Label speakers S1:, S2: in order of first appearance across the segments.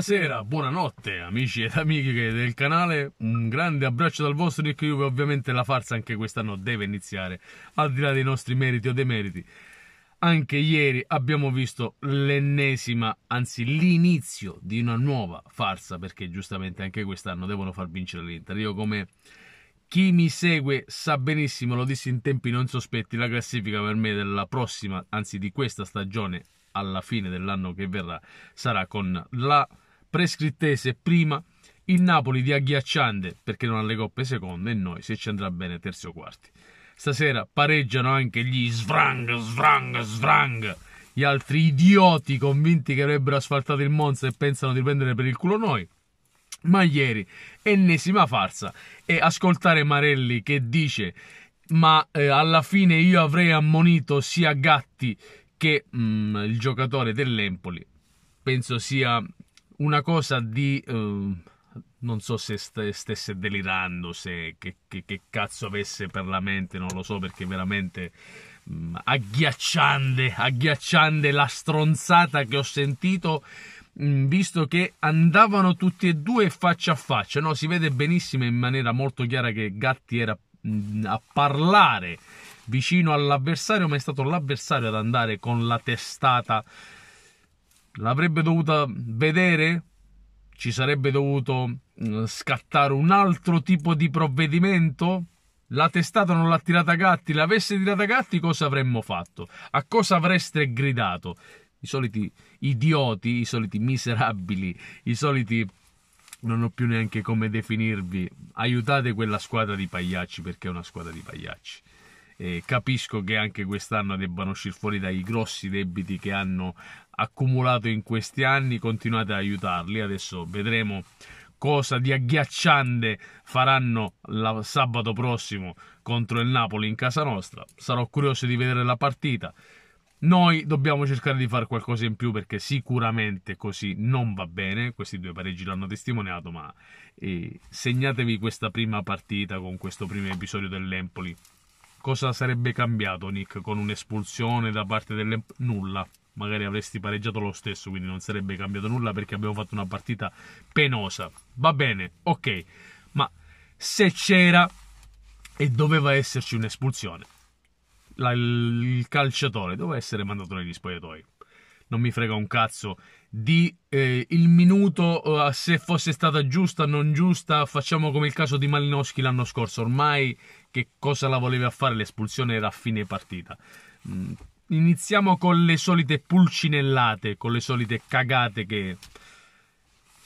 S1: Buonasera, buonanotte amici ed amiche del canale, un grande abbraccio dal vostro Nick Juve, ovviamente la farsa anche quest'anno deve iniziare, al di là dei nostri meriti o demeriti. Anche ieri abbiamo visto l'ennesima, anzi l'inizio di una nuova farsa, perché giustamente anche quest'anno devono far vincere l'Inter. Io come chi mi segue sa benissimo, lo dissi in tempi non sospetti, la classifica per me della prossima, anzi di questa stagione alla fine dell'anno che verrà sarà con la prescrittese prima, il Napoli di agghiacciante perché non ha le coppe seconde e noi se ci andrà bene terzi o quarti. Stasera pareggiano anche gli svrang, svrang, svrang, gli altri idioti convinti che avrebbero asfaltato il Monza e pensano di prendere per il culo noi. Ma ieri, ennesima farsa, e ascoltare Marelli che dice ma eh, alla fine io avrei ammonito sia Gatti che mh, mm, il giocatore dell'Empoli. Penso sia una cosa di... Uh, non so se st- stesse delirando, se che, che, che, cazzo avesse per la mente, non lo so perché veramente mh, mm, agghiacciante, agghiacciante la stronzata che ho sentito mh, mm, visto che andavano tutti e due faccia a faccia, no? si vede benissimo in maniera molto chiara che Gatti era mh, mm, a parlare vicino all'avversario, ma è stato l'avversario ad andare con la testata l'avrebbe dovuta vedere? Ci sarebbe dovuto mm, scattare un altro tipo di provvedimento? La testata non l'ha tirata Gatti, l'avesse tirata Gatti cosa avremmo fatto? A cosa avreste gridato? I soliti idioti, i soliti miserabili, i soliti non ho più neanche come definirvi. Aiutate quella squadra di pagliacci perché è una squadra di pagliacci. Eh, capisco che anche quest'anno debbano uscire fuori dai grossi debiti che hanno accumulato in questi anni, continuate ad aiutarli, adesso vedremo cosa di agghiacciante faranno la, sabato prossimo contro il Napoli in casa nostra. Sarò curioso di vedere la partita. Noi dobbiamo cercare di fare qualcosa in più perché sicuramente così non va bene, questi due pareggi l'hanno testimoniato, ma eh, segnatevi questa prima partita con questo primo episodio dell'Empoli cosa sarebbe cambiato Nick con un'espulsione da parte delle... nulla magari avresti pareggiato lo stesso quindi non sarebbe cambiato nulla perché abbiamo fatto una partita penosa va bene ok ma se c'era e doveva esserci un'espulsione la, il calciatore doveva essere mandato negli spogliatoi non mi frega un cazzo di eh, il minuto eh, se fosse stata giusta o non giusta facciamo come il caso di Malinowski l'anno scorso ormai che cosa la voleva fare l'espulsione era a fine partita mm, iniziamo con le solite pulcinellate con le solite cagate che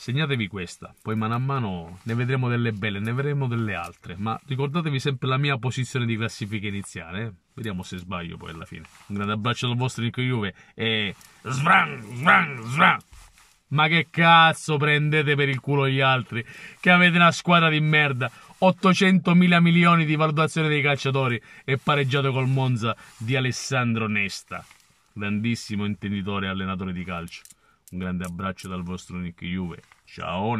S1: segnatevi questa, poi mano a mano ne vedremo delle belle, ne vedremo delle altre, ma ricordatevi sempre la mia posizione di classifica iniziale, eh? vediamo se sbaglio poi alla fine. Un grande abbraccio dal vostro Nico Juve e... Svran, svran, svran! Ma che cazzo prendete per il culo gli altri? Che avete una squadra di merda, 800 mila milioni di valutazione dei calciatori e pareggiato col Monza di Alessandro Nesta, grandissimo intenditore e allenatore di calcio. Un grande abbraccio dal vostro Nick Juve. Ciao!